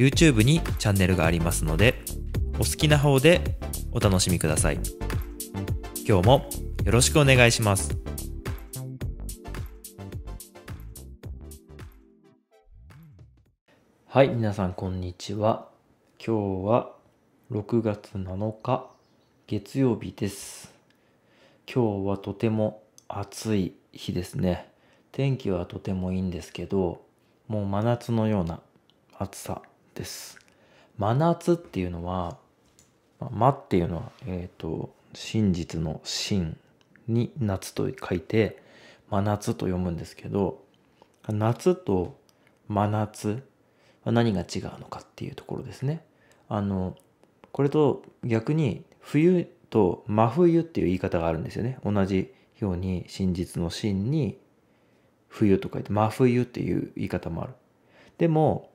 YouTube にチャンネルがありますので、お好きな方でお楽しみください。今日もよろしくお願いします。はい、皆さんこんにちは。今日は6月7日月曜日です。今日はとても暑い日ですね。天気はとてもいいんですけど、もう真夏のような暑さです。真夏っていうのは、真っていうのは、えっ、ー、と、真実の真に夏と書いて、真夏と読むんですけど、夏と真夏は何が違うのかっていうところですね。あの、これと逆に冬と真冬っていう言い方があるんですよね。同じように真実の真に冬と書いて真冬っていう言い方もある。でも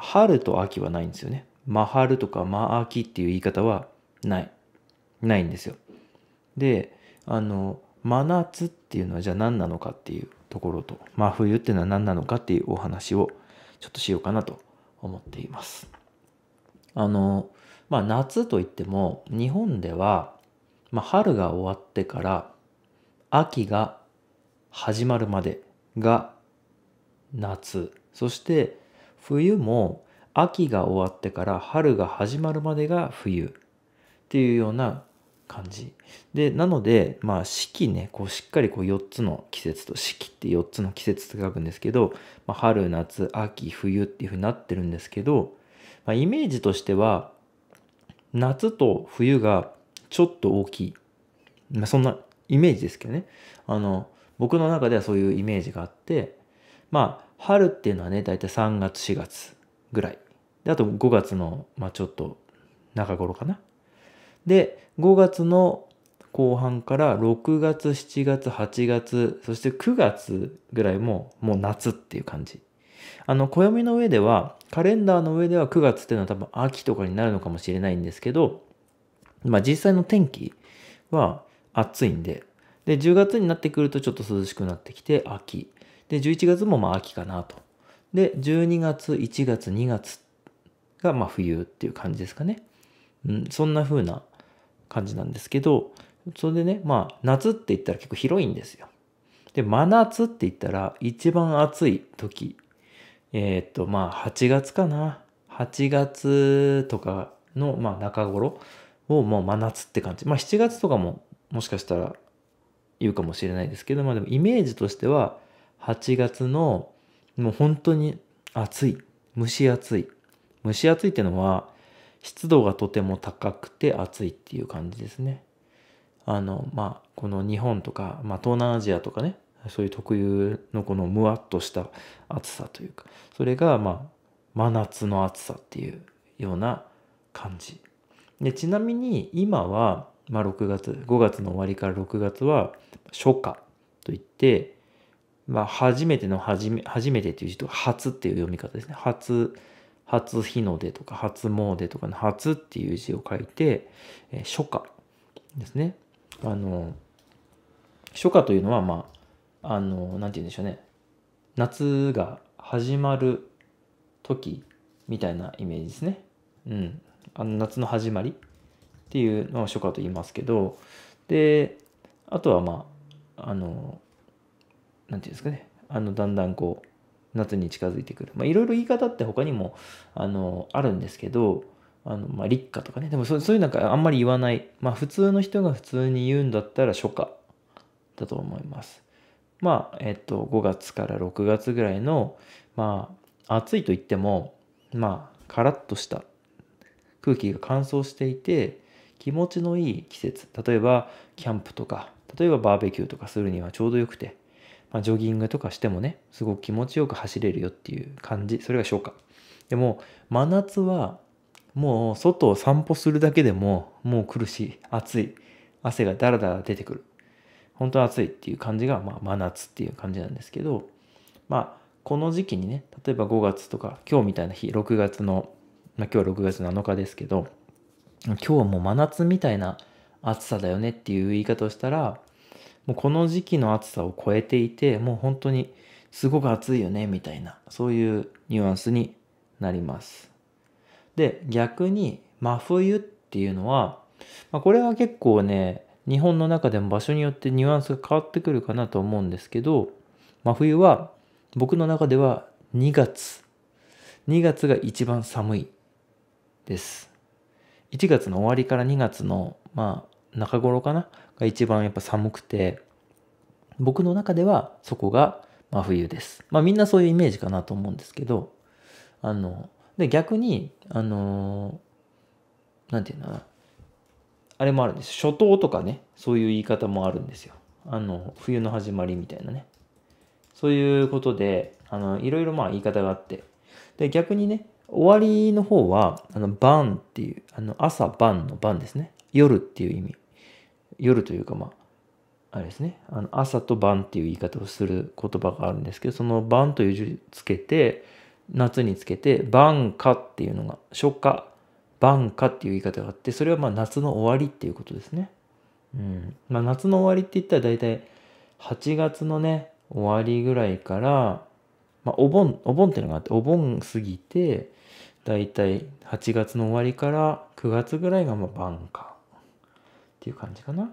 春と秋はないんですよね。真春とか真秋っていう言い方はない。ないんですよ。で、あの、真夏っていうのはじゃあ何なのかっていうところと、真冬っていうのは何なのかっていうお話をちょっとしようかなと思っています。あの、まあ夏といっても日本では、まあ、春が終わってから秋が始まるまでが夏そして冬も秋が終わってから春が始まるまでが冬っていうような感じ。で、なので、まあ四季ね、こうしっかりこう4つの季節と、四季って4つの季節って書くんですけど、まあ、春、夏、秋、冬っていうふうになってるんですけど、まあ、イメージとしては、夏と冬がちょっと大きい。まあ、そんなイメージですけどね。あの、僕の中ではそういうイメージがあって、まあ春っていうのはね大体3月4月ぐらいであと5月の、まあ、ちょっと中頃かなで5月の後半から6月7月8月そして9月ぐらいももう夏っていう感じあの暦の上ではカレンダーの上では9月っていうのは多分秋とかになるのかもしれないんですけど、まあ、実際の天気は暑いんでで10月になってくるとちょっと涼しくなってきて秋で、11月もまあ秋かなと。で、12月、1月、2月がまあ冬っていう感じですかね。うん、そんな風な感じなんですけど、それでね、まあ夏って言ったら結構広いんですよ。で、真夏って言ったら一番暑い時。えー、っと、まあ8月かな。8月とかの、まあ、中頃をもう真夏って感じ。まあ7月とかももしかしたら言うかもしれないですけど、まあでもイメージとしては8月のもう本当に暑い蒸し暑い蒸し暑いってのは湿度がとても高くて暑いっていう感じですねあのまあこの日本とか、まあ、東南アジアとかねそういう特有のこのむわっとした暑さというかそれがまあ真夏の暑さっていうような感じでちなみに今は、まあ、6月5月の終わりから6月は初夏といってまあ、初めての初め、初めてっていう人、初っていう読み方ですね。初、初日の出とか、初詣とかの初っていう字を書いて、えー、初夏ですね。あの、初夏というのは、まあ、あの、なんて言うんでしょうね。夏が始まる時みたいなイメージですね。うん。あの夏の始まりっていうのを初夏と言いますけど、で、あとはまあ、あの、何て言うんですかねあのだんだんこう夏に近づいてくるまいろいろ言い方って他にもあのあるんですけどあのまあ立夏とかねでもそうそういうなんかあんまり言わないまあ普通の人が普通に言うんだったら初夏だと思いますまあえっと5月から6月ぐらいのまあ暑いといってもまあカラッとした空気が乾燥していて気持ちのいい季節例えばキャンプとか例えばバーベキューとかするにはちょうどよくてまあ、ジョギングとかしてもねすごく気持ちよく走れるよっていう感じそれが消化でも真夏はもう外を散歩するだけでももう苦しい暑い汗がダラダラ出てくる本当暑いっていう感じが、まあ、真夏っていう感じなんですけどまあこの時期にね例えば5月とか今日みたいな日6月の、まあ、今日は6月7日ですけど今日はもう真夏みたいな暑さだよねっていう言い方をしたらもうこの時期の暑さを超えていて、もう本当にすごく暑いよね、みたいな、そういうニュアンスになります。で、逆に真冬っていうのは、まあ、これは結構ね、日本の中でも場所によってニュアンスが変わってくるかなと思うんですけど、真冬は僕の中では2月。2月が一番寒いです。1月の終わりから2月の、まあ、中頃かなが一番やっぱ寒くて、僕の中ではそこが真冬です。まあみんなそういうイメージかなと思うんですけど、あの、で逆に、あのなんていうのかな、あれもあるんです。初冬とかね、そういう言い方もあるんですよ。あの、冬の始まりみたいなね。そういうことで、あの、いろいろまあ言い方があって。で、逆にね、終わりの方は、あの、晩っていう、あの、朝晩の晩ですね。夜っていう意味。夜というかまああれですね、あの朝と晩っていう言い方をする言葉があるんですけど、その晩という字つけて、夏につけて、晩夏っていうのが、初夏、晩夏っていう言い方があって、それはまあ夏の終わりっていうことですね。うん。まあ夏の終わりって言ったら大体8月のね、終わりぐらいから、まあお盆、お盆っていうのがあって、お盆過ぎて、大体8月の終わりから9月ぐらいがまあ晩夏。っていう感じかな。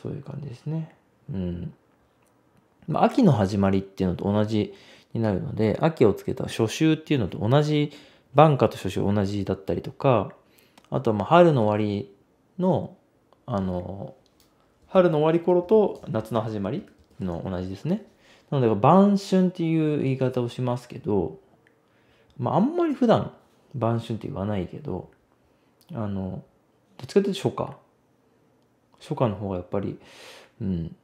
そういう感じですね。うん。まあ、秋の始まりっていうのと同じになるので、秋をつけた初秋っていうのと同じ、晩夏と初秋同じだったりとか、あとはまあ春の終わりの、あの、春の終わり頃と夏の始まりの同じですね。なので、晩春っていう言い方をしますけど、まあ、あんまり普段晩春って言わないけど、あの、どっちかというと初夏初夏の方がやっぱり、うん、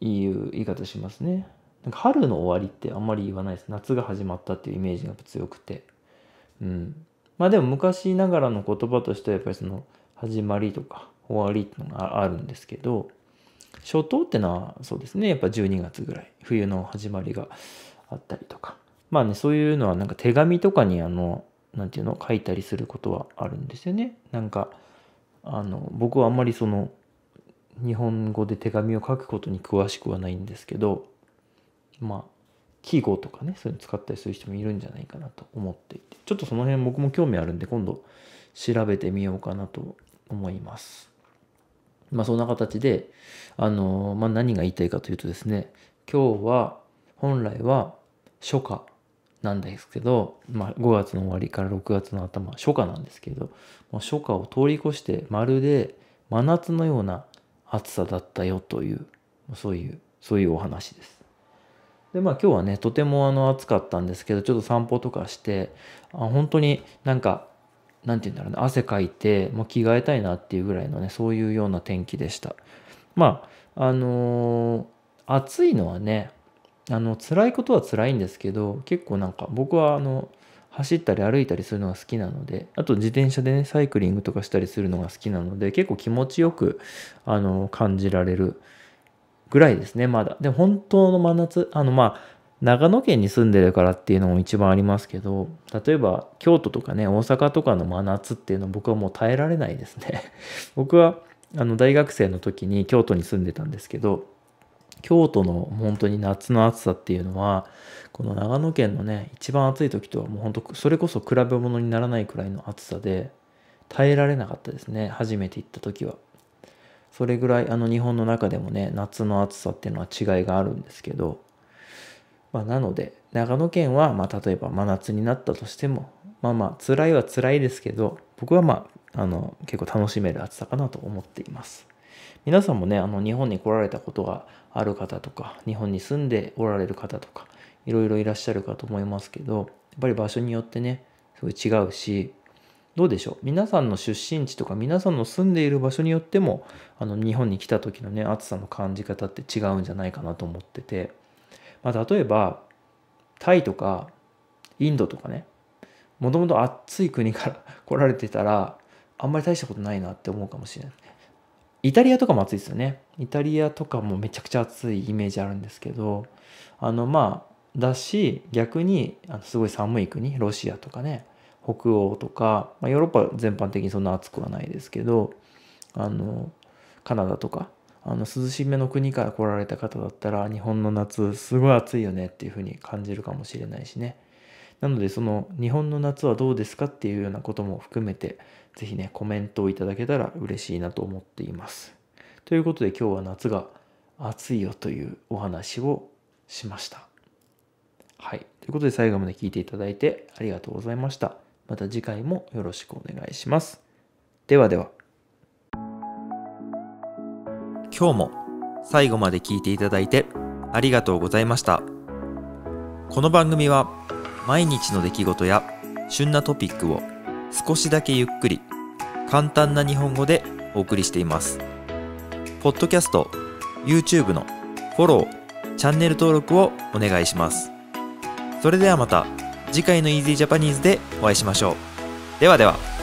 いい言い方しますね。なんか春の終わりってあんまり言わないです。夏が始まったっていうイメージが強くて。うん。まあでも昔ながらの言葉としてはやっぱりその始まりとか終わりっていうのがあるんですけど、初冬ってのはそうですね、やっぱ12月ぐらい、冬の始まりがあったりとか。まあね、そういうのはなんか手紙とかにあの、なんていうの、書いたりすることはあるんですよね。なんか、あの、僕はあんまりその、日本語で手紙を書くことに詳しくはないんですけどまあ記号とかねそういうの使ったりする人もいるんじゃないかなと思っていてちょっとその辺僕も興味あるんで今度調べてみようかなと思いますまあそんな形であのまあ何が言いたいかというとですね今日は本来は初夏なんですけど、まあ、5月の終わりから6月の頭初夏なんですけど初夏を通り越してまるで真夏のような暑さだったよというそういうそういうお話です。でまあ今日はねとてもあの暑かったんですけどちょっと散歩とかしてあ本当になんかなんて言うんだろうね汗かいてもう着替えたいなっていうぐらいのねそういうような天気でした。まああのー、暑いのはねあの辛いことは辛いんですけど結構なんか僕はあの走ったり歩いたりするのが好きなので、あと自転車でね、サイクリングとかしたりするのが好きなので、結構気持ちよく、あの、感じられるぐらいですね、まだ。で、本当の真夏、あの、まあ、長野県に住んでるからっていうのも一番ありますけど、例えば京都とかね、大阪とかの真夏っていうのは僕はもう耐えられないですね。僕は、あの、大学生の時に京都に住んでたんですけど、京都の本当に夏の暑さっていうのは、この長野県のね、一番暑い時とはもう本当、それこそ比べ物にならないくらいの暑さで、耐えられなかったですね、初めて行った時は。それぐらい、あの日本の中でもね、夏の暑さっていうのは違いがあるんですけど、まあ、なので、長野県は、まあ、例えば真夏になったとしても、まあまあ、辛いは辛いですけど、僕はまあ、あの、結構楽しめる暑さかなと思っています。皆さんもね、あの日本に来られたことがある方とか、日本に住んでおられる方とか、いろいろいらっしゃるかと思いますけど、やっぱり場所によってね、すごい違うし、どうでしょう皆さんの出身地とか皆さんの住んでいる場所によってもあの日本に来た時のね暑さの感じ方って違うんじゃないかなと思ってて、まあ、例えばタイとかインドとかねもともと暑い国から 来られてたらあんまり大したことないなって思うかもしれないイタリアとかも暑いですよね。イタリアとかもめちゃくちゃ暑いイメージあるんですけど、あのまあ、だし、逆にあのすごい寒い国、ロシアとかね、北欧とか、まあ、ヨーロッパ全般的にそんな暑くはないですけど、あの、カナダとか、あの涼しめの国から来られた方だったら日本の夏すごい暑いよねっていう風に感じるかもしれないしね。なのでその日本の夏はどうですかっていうようなことも含めて是非ねコメントをいただけたら嬉しいなと思っています。ということで今日は夏が暑いよというお話をしました。はい。ということで最後まで聞いていただいてありがとうございました。また次回もよろしくお願いします。ではでは。今日も最後まで聞いていただいてありがとうございました。この番組は毎日の出来事や旬なトピックを少しだけゆっくり簡単な日本語でお送りしています。ポッドキャスト、YouTube のフォロー、チャンネル登録をお願いします。それではまた次回の Easy Japanese でお会いしましょう。ではでは。